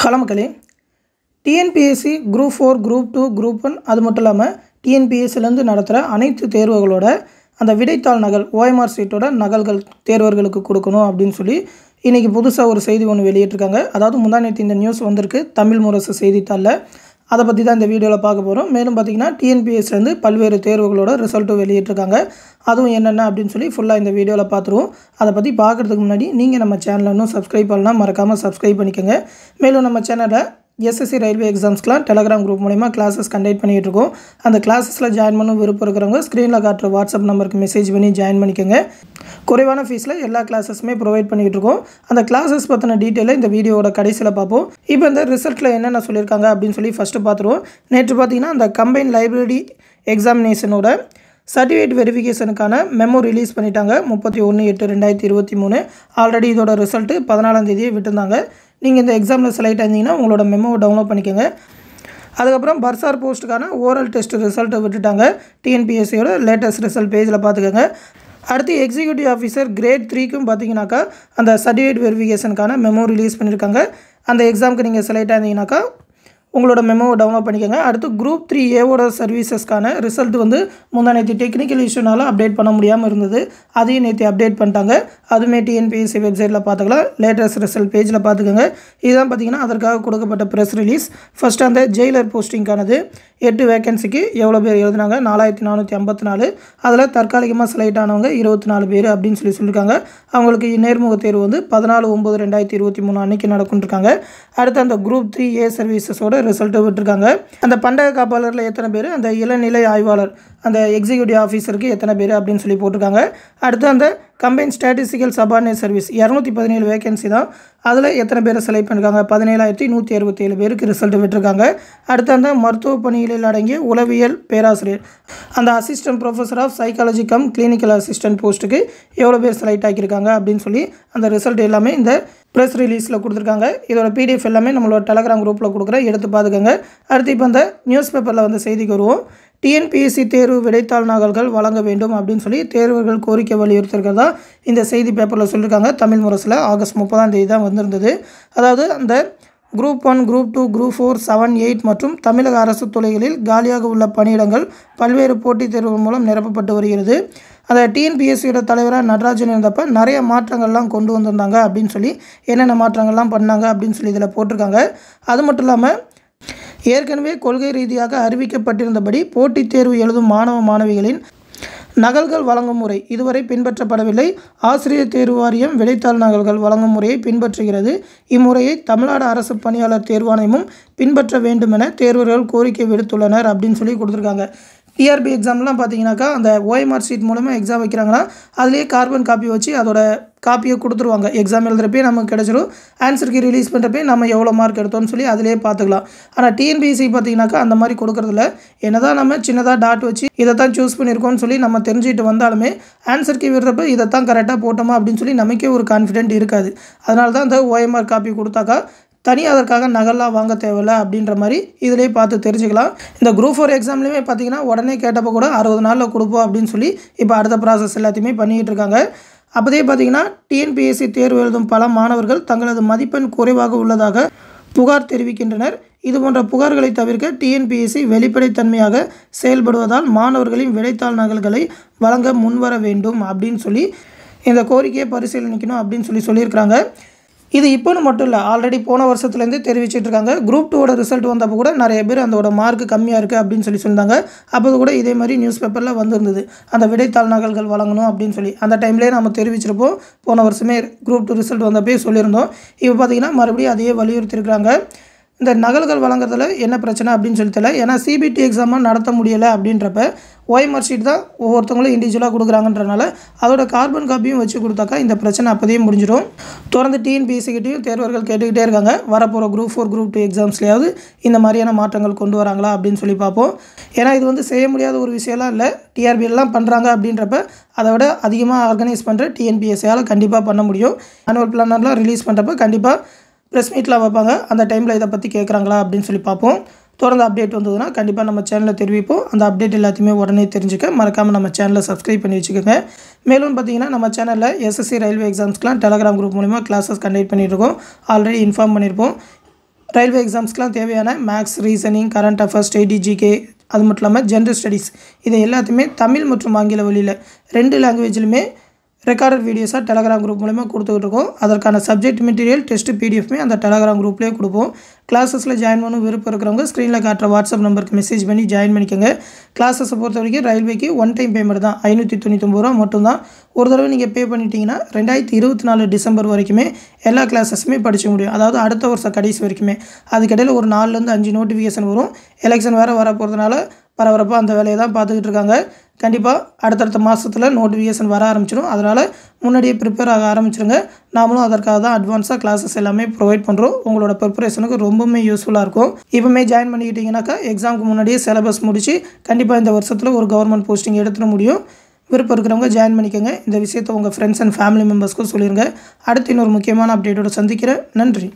hello மக்களே TNPSC group four group two group one அது மட்டும் இல்லாமல் டிஎன்பிஎஸ்சிலேருந்து நடத்துகிற அனைத்து தேர்வுகளோட அந்த விடைத்தாள் நகல் ஓஎம்ஆர் சீட்டோட நகல்கள் தேர்வர்களுக்கு கொடுக்கணும் அப்படின்னு சொல்லி இன்றைக்கி புதுசாக ஒரு செய்தி ஒன்று வெளியிட்டிருக்காங்க அதாவது முந்தா நேற்று இந்த நியூஸ் வந்திருக்கு தமிழ் முரசு செய்தித்தாளில் அதை பற்றி தான் இந்த வீடியோவில் பார்க்க போகிறோம் மேலும் பார்த்தீங்கன்னா டிஎன்பிஎஸ் வந்து பல்வேறு தேர்வுகளோட ரிசல்ட்டும் வெளியிட்டிருக்காங்க அதுவும் என்னென்ன அப்படின்னு சொல்லி ஃபுல்லாக இந்த வீடியோவில் பார்த்துருவோம் அதை பற்றி பார்க்குறதுக்கு முன்னாடி நீங்கள் நம்ம சேனலை இன்னும் சப்ஸ்கிரைப் பண்ணலாம் மறக்காமல் சப்ஸ்கிரைப் பண்ணிக்கோங்க மேலும் நம்ம சேனலை எஸ்எஸ்சி ரயில்வே எக்ஸாம்ஸ்க்கெலாம் டெலகிராம் குரூப் மூலிமா கிளாஸஸ் கண்டக்ட் பண்ணிகிட்டு இருக்கோம் அந்த கிளாஸஸில் ஜாயின் பண்ண விருப்பம் இருக்கிறவங்க ஸ்க்ரீனில் காட்டுற வாட்ஸ்அப் நம்பருக்கு மெசேஜ் பண்ணி ஜாயின் பண்ணிக்கோங்க குறைவான ஃபீஸில் எல்லா கிளாஸஸுமே ப்ரொவைட் பண்ணிகிட்டு இருக்கோம் அந்த கிளாஸஸ் பற்றின டீட்டெயிலை இந்த வீடியோட கடைசியில் பார்ப்போம் இப்போ இந்த ரிசல்ட்டில் என்னென்ன சொல்லியிருக்காங்க அப்படின்னு சொல்லி ஃபஸ்ட்டு பார்த்துருவோம் நேற்று பார்த்தீங்கன்னா அந்த கம்பைன் லைப்ரரி எக்ஸாமினேஷனோட சர்டிஃபிகேட் வெரிஃபிகேஷனுக்கான மெமோ ரிலீஸ் பண்ணிட்டாங்க முப்பத்தி ஒன்று எட்டு ரெண்டாயிரத்தி இருபத்தி மூணு ஆல்ரெடி இதோட ரிசல்ட்டு பதினாலாம் தேதியே விட்டுருந்தாங்க நீங்கள் இந்த எக்ஸாமில் செலக்ட் ஆயிருந்தீங்கன்னா உங்களோட மெமோவை டவுன்லோட் பண்ணிக்கோங்க அதுக்கப்புறம் பர்சார் போஸ்ட்டுக்கான ஓரல் டெஸ்ட் ரிசல்ட்டை விட்டுட்டாங்க டிஎன்பிஎஸ்சியோட லேட்டஸ்ட் ரிசல்ட் பேஜில் பார்த்துக்கோங்க அடுத்து எக்ஸிக்யூட்டிவ் ஆஃபீஸர் கிரேட் த்ரீக்கும் பார்த்தீங்கன்னாக்கா அந்த சர்டிஃபிகேட் வெரிஃபிகேஷனுக்கான மெமோ ரிலீஸ் பண்ணியிருக்காங்க அந்த எக்ஸாமுக்கு நீங்கள் செலக்ட் ஆயிருந்தீங்கனாக்கா உங்களோட மெமோவை டவுன்லோட் பண்ணிக்கோங்க அடுத்து குரூப் த்ரீ ஏவோட சர்வீசஸ்க்கான ரிசல்ட் வந்து முந்தா நேற்று டெக்னிக்கல் இஷ்யூனால அப்டேட் பண்ண முடியாமல் இருந்தது அதையும் நேற்று அப்டேட் பண்ணிட்டாங்க அதுவுமே டிஎன்பிஎஸ்சி வெப்சைட்டில் பார்த்துக்கலாம் லேட்டஸ்ட் ரிசல்ட் பேஜில் பார்த்துக்கோங்க இதுதான் பார்த்தீங்கன்னா அதற்காக கொடுக்கப்பட்ட ப்ரெஸ் ரிலீஸ் ஃபஸ்ட் அந்த ஜெயிலர் போஸ்டிங்கானது எட்டு வேகன்சிக்கு எவ்வளோ பேர் எழுதினாங்க நாலாயிரத்தி நானூற்றி ஐம்பத்தி நாலு அதில் தற்காலிகமாக செலக்ட் ஆனவங்க இருபத்தி நாலு பேர் அப்படின்னு சொல்லி சொல்லியிருக்காங்க அவங்களுக்கு நேர்முக தேர்வு வந்து பதினாலு ஒம்பது ரெண்டாயிரத்தி இருபத்தி மூணு அன்றைக்கி இருக்காங்க அடுத்து அந்த குரூப் த்ரீ ஏ சர்வீசஸோட ரிசல்ட்டு விட்டுருக்காங்க அந்த பண்டக காப்பாளரில் எத்தனை பேர் அந்த இளநிலை ஆய்வாளர் அந்த எக்ஸிக்யூட்டிவ் ஆஃபீஸருக்கு எத்தனை பேர் அப்படின்னு சொல்லி போட்டிருக்காங்க அடுத்து அந்த கம்பைன் ஸ்டாட்டிஸ்டிக்கல் சபார்டினேட் சர்வீஸ் இரநூத்தி பதினேழு வேகன்சி தான் அதில் எத்தனை பேரை செலக்ட் பண்ணியிருக்காங்க பதினேழாயிரத்தி நூற்றி அறுபத்தேழு பேருக்கு ரிசல்ட் விட்டுருக்காங்க அடுத்து அந்த மருத்துவ பணிகளில் அடங்கிய உளவியல் பேராசிரியர் அந்த assistant professor of psychology cum clinical assistant போஸ்ட்டுக்கு எவ்வளோ பேர் செலக்ட் ஆகியிருக்காங்க அப்படின்னு சொல்லி அந்த ரிசல்ட் எல்லாமே இந்த ப்ரெஸ் ரிலீஸில் கொடுத்துருக்காங்க இதோட பிடிஎஃப் எல்லாமே நம்மளோட டெலகிராம் குரூப்பில் கொடுக்குறேன் எடுத்து பார்த்துக்கோங்க அடுத்து இப்போ அந்த நியூஸ் பேப்பரில் வந்து செய்திக்கு வருவோம் டிஎன்பிஎஸ்சி தேர்வு விடைத்தாள் நகல்கள் வழங்க வேண்டும் அப்படின்னு சொல்லி தேர்வர்கள் கோரிக்கை வலியுறுத்திருக்கிறதா இந்த செய்தி பேப்பரில் சொல்லியிருக்காங்க தமிழ் முரசில் ஆகஸ்ட் முப்பதாம் தேதி தான் வந்திருந்தது அதாவது அந்த group one group two group four seven eight மற்றும் தமிழக அரசு துறைகளில் காலியாக உள்ள பணியிடங்கள் பல்வேறு போட்டித் தேர்வுகள் மூலம் நிரப்பப்பட்டு வருகிறது அதை டிஎன்பிஎஸ்சியோட தலைவராக நடராஜன் இருந்தப்போ நிறைய மாற்றங்கள்லாம் கொண்டு வந்திருந்தாங்க அப்படின்னு சொல்லி என்னென்ன மாற்றங்கள்லாம் பண்ணாங்க அப்படின்னு சொல்லி இதில் போட்டிருக்காங்க அது மட்டும் இல்லாமல் ஏற்கனவே கொள்கை ரீதியாக அறிவிக்கப்பட்டிருந்தபடி போட்டித் தேர்வு எழுதும் மாணவ மாணவிகளின் நகல்கள் வழங்கும் முறை இதுவரை பின்பற்றப்படவில்லை ஆசிரியர் தேர்வு வாரியம் விடைத்தாள் நகல்கள் வழங்கும் முறையை பின்பற்றுகிறது இம்முறையை தமிழ்நாடு அரசு பணியாளர் தேர்வாணையமும் பின்பற்ற வேண்டுமென தேர்வர்கள் கோரிக்கை விடுத்துள்ளனர் அப்படின்னு சொல்லி கொடுத்துருக்காங்க டிஆர்பி e எக்ஸாம்லாம் பார்த்தீங்கன்னாக்கா அந்த ஓஎம்ஆர் ஷீட் மூலமாக எக்ஸாம் வைக்கிறாங்களா அதுலேயே கார்பன் காப்பி வச்சு அதோட காப்பியை கொடுத்துருவாங்க எக்ஸாம் எழுதுகிறப்பே நமக்கு கிடச்சிடும் ஆன்சருக்கு ரிலீஸ் பண்ணுறப்பே நம்ம எவ்வளோ மார்க் எடுத்தோம்னு சொல்லி அதிலே பார்த்துக்கலாம் ஆனால் டிஎன்பிஎஸ்சி பார்த்தீங்கன்னாக்கா அந்த மாதிரி கொடுக்குறதுல என்ன தான் நம்ம சின்னதாக டாட் வச்சு இதை தான் சூஸ் பண்ணியிருக்கோம்னு சொல்லி நம்ம தெரிஞ்சுட்டு வந்தாலுமே ஆன்சருக்கு விடுறப்ப இதை தான் கரெக்டாக போட்டோமா அப்படின்னு சொல்லி நமக்கே ஒரு கான்ஃபிடென்ட் இருக்காது அதனால தான் அந்த ஓஎம்ஆர் காப்பி கொடுத்தாக்கா தனி அதற்காக நகல்லாம் வாங்க தேவையில்ல அப்படின்ற மாதிரி இதிலே பார்த்து தெரிஞ்சுக்கலாம் இந்த குரூப் ஃபோர் எக்ஸாம்லேயுமே பார்த்தீங்கன்னா உடனே கேட்டப்போ கூட அறுபது நாளில் கொடுப்போம் அப்படின்னு சொல்லி இப்போ அடுத்த ப்ராசஸ் எல்லாத்தையுமே பண்ணிக்கிட்டு இருக்காங்க அப்போதே பார்த்தீங்கன்னா டிஎன்பிஎஸ்சி தேர்வு எழுதும் பல மாணவர்கள் தங்களது மதிப்பெண் குறைவாக உள்ளதாக புகார் தெரிவிக்கின்றனர் இது போன்ற புகார்களை தவிர்க்க டிஎன்பிஎஸ்சி வெளிப்படைத்தன்மையாக செயல்படுவதால் மாணவர்களின் விடைத்தாள் நகல்களை வழங்க முன்வர வேண்டும் அப்படின்னு சொல்லி இந்த கோரிக்கையை பரிசீலனைக்கணும் அப்படின்னு சொல்லி சொல்லியிருக்கிறாங்க இது இப்போன்னு மட்டும் இல்லை ஆல்ரெடி போன வருஷத்துலேருந்து தெரிவிச்சிட்டு இருக்காங்க குரூப் டூவோட ரிசல்ட் வந்தப்போ கூட நிறைய பேர் அதோட மார்க் கம்மியாக இருக்குது அப்படின்னு சொல்லி சொன்னாங்க அப்போது கூட இதே மாதிரி நியூஸ் பேப்பரில் வந்திருந்தது அந்த விடைத்தாள் நகல்கள் வழங்கணும் அப்படின்னு சொல்லி அந்த டைம்லேயே நம்ம தெரிவிச்சிருப்போம் போன வருஷமே குரூப் டூ ரிசல்ட் வந்தப்பே சொல்லியிருந்தோம் இப்போ பார்த்திங்கன்னா மறுபடியும் அதையே வலியுறுத்திருக்கிறாங்க இந்த நகல்கள் வழங்குறதுல என்ன பிரச்சனை அப்படின்னு சொல்லி தெரியல ஏன்னா சிபிடி எக்ஸாமாக நடத்த முடியலை அப்படின்றப்ப ஒய் மார்க் தான் ஒவ்வொருத்தவங்களும் இண்டிவிஜுவலாக கொடுக்குறாங்கன்றனால அதோட கார்பன் காப்பியும் வச்சு கொடுத்தாக்கா இந்த பிரச்சனை அப்போதையும் முடிஞ்சிடும் தொடர்ந்து டிஎன்பிஎஸ்சிக்கிட்டையும் தேர்வர்கள் கேட்டுக்கிட்டே இருக்காங்க வரப்போகிற குரூப் ஃபோர் குரூப் டூ எக்ஸாம்ஸ்லேயாவது இந்த மாதிரியான மாற்றங்கள் கொண்டு வராங்களா அப்படின்னு சொல்லி பார்ப்போம் ஏன்னா இது வந்து செய்ய முடியாத ஒரு விஷயம்லாம் இல்லை டிஆர்பிஎல்லாம் பண்ணுறாங்க அப்படின்றப்ப அதை விட அதிகமாக ஆர்கனைஸ் பண்ணுற டிஎன்பிஎஸ்சியால் கண்டிப்பாக பண்ண முடியும் அனுவல் பிளானர்லாம் ரிலீஸ் பண்ணுறப்ப கண்டிப்பாக ப்ரெஸ் மீட்லாம் வைப்பாங்க அந்த டைமில் இதை பற்றி கேட்குறாங்களா அப்படின்னு சொல்லி பார்ப்போம் தொடர்ந்து அப்டேட் வந்ததுன்னா கண்டிப்பாக நம்ம சேனலில் தெரிவிப்போம் அந்த அப்டேட் எல்லாத்தையுமே உடனே தெரிஞ்சுக்க மறக்காமல் நம்ம சேனலை சப்ஸ்கிரைப் பண்ணி வச்சுக்கோங்க மேலும் பார்த்தீங்கன்னா நம்ம சேனலில் எஸ்எஸ்சி ரயில்வே எக்ஸாம்ஸ்க்கெலாம் டெலகிராம் குரூப் மூலிமா கிளாஸஸ் கண்டக்ட் பண்ணியிருக்கோம் ஆல்ரெடி இன்ஃபார்ம் பண்ணியிருப்போம் ரயில்வே எக்ஸாம்ஸ்க்கெலாம் தேவையான maths reasoning current affairs static GK அது மட்டும் இல்லாமல் ஜென்ரல் ஸ்டடீஸ் இது எல்லாத்தையுமே தமிழ் மற்றும் ஆங்கில வழியில் ரெண்டு லாங்குவேஜ்லையுமே ரெக்கார்டட் வீடியோஸாக டெலகிராம் குரூப் மூலிமா கொடுத்துக்கிட்டுருக்கோம் அதற்கான சப்ஜெக்ட் மெட்டீரியல் டெஸ்ட் பிடிஎஃப்மே அந்த டெலகிராம் குரூப்லேயே கொடுப்போம் கிளாஸஸில் ஜாயின் பண்ண விருப்பம் இருக்கிறவங்க ஸ்க்ரீனில் காட்டுற வாட்ஸ்அப் நம்பருக்கு மெசேஜ் பண்ணி ஜாயின் பண்ணிக்கோங்க கிளாஸஸை பொறுத்த வரைக்கும் ரயில்வேக்கு ஒன் டைம் பேமெண்ட் தான் ஐநூற்றி தொண்ணூற்றொம்பது ரூபா மட்டும்தான் ஒரு தடவை நீங்கள் பே பண்ணிட்டீங்கன்னா ரெண்டாயிரத்தி இருபத்தி நாலு டிசம்பர் வரைக்குமே எல்லா கிளாஸஸுமே படிக்க முடியும் அதாவது அடுத்த வருஷம் கடைசி வரைக்குமே அதுக்கிடையில் ஒரு நாலுலேருந்து அஞ்சு நோட்டிஃபிகேஷன் வரும் எலெக்ஷன் வேறு வர போகிறதுனால பரபரப்பாக அந்த வேலையை தான் பார்த்துக்கிட்டு இருக்காங்க கண்டிப்பாக அடுத்தடுத்த மாதத்தில் நோட்டிஃபிகேஷன் வர ஆரம்பிச்சிடும் அதனால் முன்னாடியே ப்ரிப்பேர் ஆக ஆரம்பிச்சிருங்க நாமளும் அதற்காக தான் அட்வான்ஸாக கிளாஸஸ் எல்லாமே ப்ரொவைட் பண்ணுறோம் உங்களோட ப்ரிப்பரேஷனுக்கு ரொம்பவுமே யூஸ்ஃபுல்லாக இருக்கும் இப்போமே ஜாயின் பண்ணிக்கிட்டிங்கனாக்கா எக்ஸாமுக்கு முன்னாடியே சிலபஸ் முடித்து கண்டிப்பாக இந்த வருஷத்தில் ஒரு கவர்மெண்ட் போஸ்டிங் எடுத்துட முடியும் விருப்பம் இருக்கிறவங்க ஜாயின் பண்ணிக்கோங்க இந்த விஷயத்தை உங்கள் ஃப்ரெண்ட்ஸ் அண்ட் ஃபேமிலி மெம்பர்ஸ்க்கும் சொல்லிடுங்க அடுத்து இன்னொரு முக்கியமான அப்டேட்டோட சந்திக்கிறேன் நன்றி